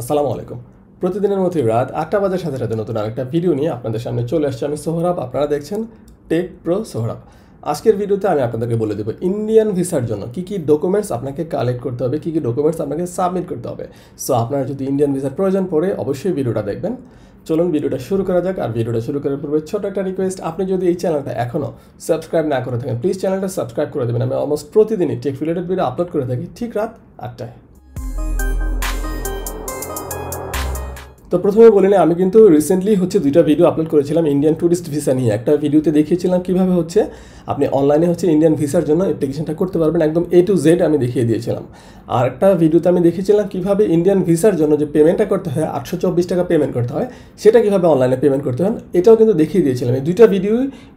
আসসালামু আলাইকুম প্রতিদিনের মতোই রাত আটটা বাজার সাথে সাথে নতুন আরেকটা ভিডিও নিয়ে আপনাদের সামনে চলে আসছে আমি সোহরাব আপনারা দেখছেন টেক প্রো সোহরাব আজকের ভিডিওতে আমি আপনাদেরকে বলে দেবো ইন্ডিয়ান ভিসার জন্য কী কী ডকুমেন্টস আপনাকে কালেক্ট করতে হবে কী কী ডকুমেন্টস আপনাকে সাবমিট করতে হবে সো আপনার যদি ইন্ডিয়ান ভিসার প্রয়োজন পড়ে অবশ্যই ভিডিওটা দেখবেন চলুন ভিডিওটা শুরু করা যাক আর ভিডিওটা শুরু করার পূর্বে ছোটো একটা রিকোয়েস্ট আপনি যদি এই চ্যানেলটা এখনও সাবস্ক্রাইব না করে থাকেন প্লিজ চ্যানেলটা সাবস্ক্রাইব করে দেবেন আমি অলমোস্ট প্রতিদিনই টেক রিলেটেড ভিডিও আপলোড করে থাকি ঠিক রাত আটটায় তো প্রথমে বলে নিই আমি কিন্তু রিসেন্টলি হচ্ছে দুইটা ভিডিও আপলোড করেছিলাম ইন্ডিয়ান ট্যুরিস্ট ভিসা নিয়ে একটা ভিডিওতে দেখিয়েছিলাম কীভাবে হচ্ছে আপনি অনলাইনে হচ্ছে ইন্ডিয়ান ভিসার জন্য অ্যাপ্লিকেশনটা করতে পারবেন একদম এ টু জেড আমি দেখিয়ে দিয়েছিলাম আর একটা ভিডিওতে আমি দেখেছিলাম কীভাবে ইন্ডিয়ান ভিসার জন্য যে পেমেন্টটা করতে হয় আটশো চব্বিশ টাকা পেমেন্ট করতে হয় সেটা কীভাবে অনলাইনে পেমেন্ট করতে হয় এটাও কিন্তু দেখিয়ে দিয়েছিলাম এই দুইটা ভিডিও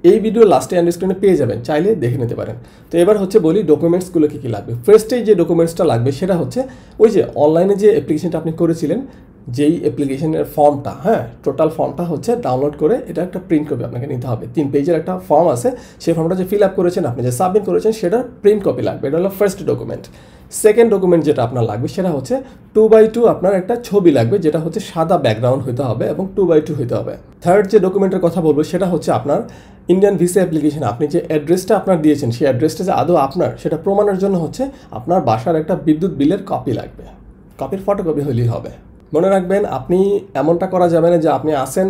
এই ভিডিও লাস্টে অ্যান্ড স্ক্রিনে পেয়ে যাবেন চাইলে দেখে নিতে পারেন তো এবার হচ্ছে বলি ডকুমেন্টসগুলো কী কী লাগবে ফার্স্টেই যে ডকুমেন্টসটা লাগবে সেটা হচ্ছে ওই যে অনলাইনে যে অ্যাপ্লিকেশনটা আপনি করেছিলেন যেই অ্যাপ্লিকেশনের ফর্মটা হ্যাঁ টোটাল ফর্মটা হচ্ছে ডাউনলোড করে এটা একটা প্রিন্ট কপি আপনাকে নিতে হবে তিন পেজের একটা ফর্ম আছে সেই ফর্মটা যে ফিল আপ করেছেন আপনি যে সাবমিট করেছেন সেটার প্রিন্ট কপি লাগবে এটা হলো ফার্স্ট ডকুমেন্ট সেকেন্ড ডকুমেন্ট যেটা আপনার লাগবে সেটা হচ্ছে টু বাই টু আপনার একটা ছবি লাগবে যেটা হচ্ছে সাদা ব্যাকগ্রাউন্ড হতে হবে এবং টু বাই টু হইতে হবে থার্ড যে ডকুমেন্টের কথা বলবো সেটা হচ্ছে আপনার ইন্ডিয়ান ভিসা অ্যাপ্লিকেশন আপনি যে অ্যাড্রেসটা আপনার দিয়েছেন সেই অ্যাড্রেসটা যে আদৌ আপনার সেটা প্রমাণের জন্য হচ্ছে আপনার বাসার একটা বিদ্যুৎ বিলের কপি লাগবে কপির ফটোকপি হলেই হবে মনে রাখবেন আপনি এমনটা করা যাবে না যে আপনি আসেন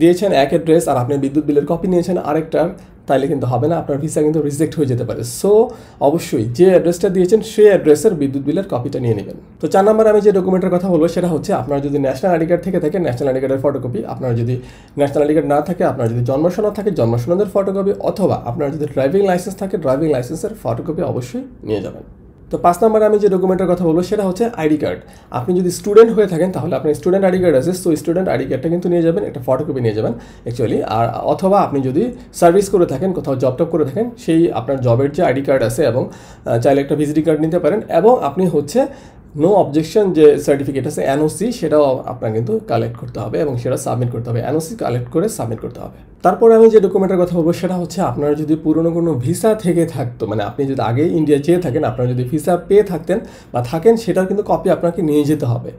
দিয়েছেন এক অ্যাড্রেস আর আপনি বিদ্যুৎ বিলের কপি নিয়েছেন আরেকটার তাইলে কিন্তু হবে না আপনার ভিসা কিন্তু রিজেক্ট হয়ে যেতে পারে সো অবশ্যই যে অ্যাড্রেসটা দিয়েছেন সেই অ্যাড্রেসের বিদ্যুৎ বিলের কপিটা নিয়ে নেবেন তো চার নম্বর আমি যে ডকুমেন্টের কথা বলবো সেটা হচ্ছে আপনার যদি ন্যাশনাল আইডি কার্ড থেকে থাকে ন্যাশনাল আইডি কার্ডের ফটোকপি আপনার যদি ন্যাশনাল আইডি কার্ড না থাকে আপনার যদি জন্মসনদ থাকে জন্মসনদের ফটোকপি অথবা আপনার যদি ড্রাইভিং লাইসেন্স থাকে ড্রাইভিং লাইসেন্সের ফটোকপি অবশ্যই নিয়ে যাবেন তো পাঁচ নম্বরে আমি যে ডকুমেন্টের কথা বলবো সেটা হচ্ছে আইডি কার্ড আপনি যদি স্টুডেন্ট হয়ে থাকেন তাহলে আপনার স্টুডেন্ট আইডি কার্ড আছে তো স্টুডেন্ট আইডি কার্ডটা কিন্তু নিয়ে যাবেন একটা ফটোকপি নিয়ে যাবেন অ্যাকচুয়ালি আর অথবা আপনি যদি সার্ভিস করে থাকেন কোথাও জব টপ করে থাকেন সেই আপনার জবের যে আইডি কার্ড আছে এবং চাইলে একটা ভিজিটিং কার্ড নিতে পারেন এবং আপনি হচ্ছে নো অবজেকশন যে সার্টিফিকেট আছে এনওসি সেটাও আপনার কিন্তু কালেক্ট করতে হবে এবং সেটা সাবমিট করতে হবে এনওসি কালেক্ট করে সাবমিট করতে হবে তারপরে আমি যে ডকুমেন্টের কথা বলবো সেটা হচ্ছে আপনার যদি পুরনো কোনো ভিসা থেকে থাকতো মানে আপনি যদি আগে ইন্ডিয়া যেয়ে থাকেন আপনারা যদি ভিসা পেয়ে থাকতেন বা থাকেন সেটার কিন্তু কপি আপনাকে নিয়ে যেতে হবে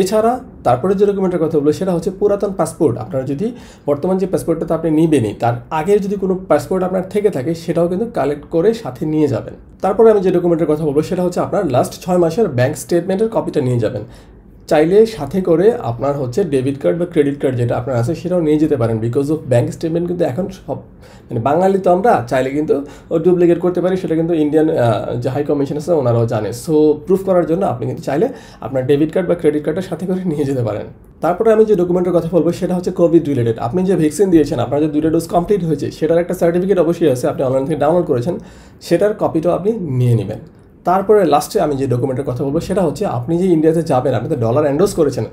এছাড়া তারপরে যে ডকুমেন্টের কথা বলবো সেটা হচ্ছে পুরাতন পাসপোর্ট আপনারা যদি বর্তমান যে পাসপোর্টটা আপনি নিবেনই তার আগের যদি কোনো পাসপোর্ট আপনার থেকে থাকে সেটাও কিন্তু কালেক্ট করে সাথে নিয়ে যাবেন তারপরে আমি যে ডকুমেন্টের কথা বলবো সেটা হচ্ছে আপনার লাস্ট ছয় মাসের ব্যাঙ্ক স্টেটমেন্টের কপিটা নিয়ে যাবেন চাইলে সাথে করে আপনার হচ্ছে ডেবিট কার্ড বা ক্রেডিট কার্ড যেটা আপনার আছে সেটাও নিয়ে যেতে পারেন বিকজ অফ ব্যাঙ্ক স্টেটমেন্ট কিন্তু এখন সব মানে বাঙালি তো আমরা চাইলে কিন্তু ডুপ্লিকেট করতে পারি সেটা কিন্তু ইন্ডিয়ান যে হাই কমিশন আছে ওনারাও জানে সো প্রুফ করার জন্য আপনি কিন্তু চাইলে আপনার ডেবিট কার্ড বা ক্রেডিট কার্ডটা সাথে করে নিয়ে যেতে পারেন তারপরে আমি যে ডকুমেন্টের কথা বলবো সেটা হচ্ছে কোভিড রিলেটেড আপনি যে ভ্যাকসিন দিয়েছেন আপনার যে দুইটা ডোজ কমপ্লিট হয়েছে সেটার একটা সার্টিফিকেট অবশ্যই আছে আপনি অনলাইন থেকে ডাউনলোড করেছেন সেটার কপিটাও আপনি নিয়ে নেবেন তারপরে লাস্টে আমি যে ডকুমেন্টের কথা বলবো সেটা হচ্ছে আপনি যে ইন্ডিয়াতে যাবেন আপনি তো ডলার এন্ডোজ করেছেন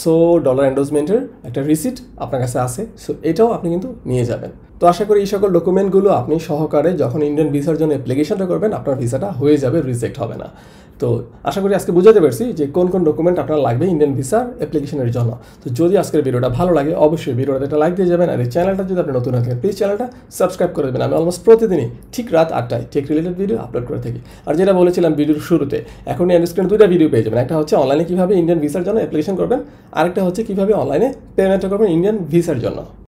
সো ডলার এন্ডোজমেন্টের একটা রিসিট আপনার কাছে আছে সো এটাও আপনি কিন্তু নিয়ে যাবেন তো আশা করি এই সকল ডকুমেন্টগুলো আপনি সহকারে যখন ইন্ডিয়ান ভিসার জন্য অ্যাপ্লিকেশনটা করবেন আপনার ভিসাটা হয়ে যাবে রিজেক্ট হবে না তো আশা করি আজকে বুঝাতে পারছি যে কোন কোন ডকুমেন্ট আপনার লাগবে ইন্ডিয়ান ভিসার অ্যাপ্লিকেশনের জন্য তো যদি আজকের ভিডিওটা ভালো লাগে অবশ্যই ভিডিওটা একটা লাইক দিয়ে যাবেন আর এই চ্যানেলটা যদি আপনি নতুন থাকেন প্লিজ চ্যানেলটা সাবস্ক্রাইব করে দেবেন আমি অলমোস্ট প্রতিদিনই ঠিক রাত আটটায় টেক রিলেটেড ভিডিও আপলোড করে থাকি আর যেটা বলেছিলাম ভিডিওর শুরুতে এখন এন্ড স্ক্রিনে দুইটা ভিডিও পেয়ে যাবেন একটা হচ্ছে অনলাইনে কীভাবে ইন্ডিয়ান ভিসার জন্য অ্যাপ্লিকেশন করবেন আরেকটা হচ্ছে কীভাবে অনলাইনে পেমেন্টটা করবেন ইন্ডিয়ান ভিসার জন্য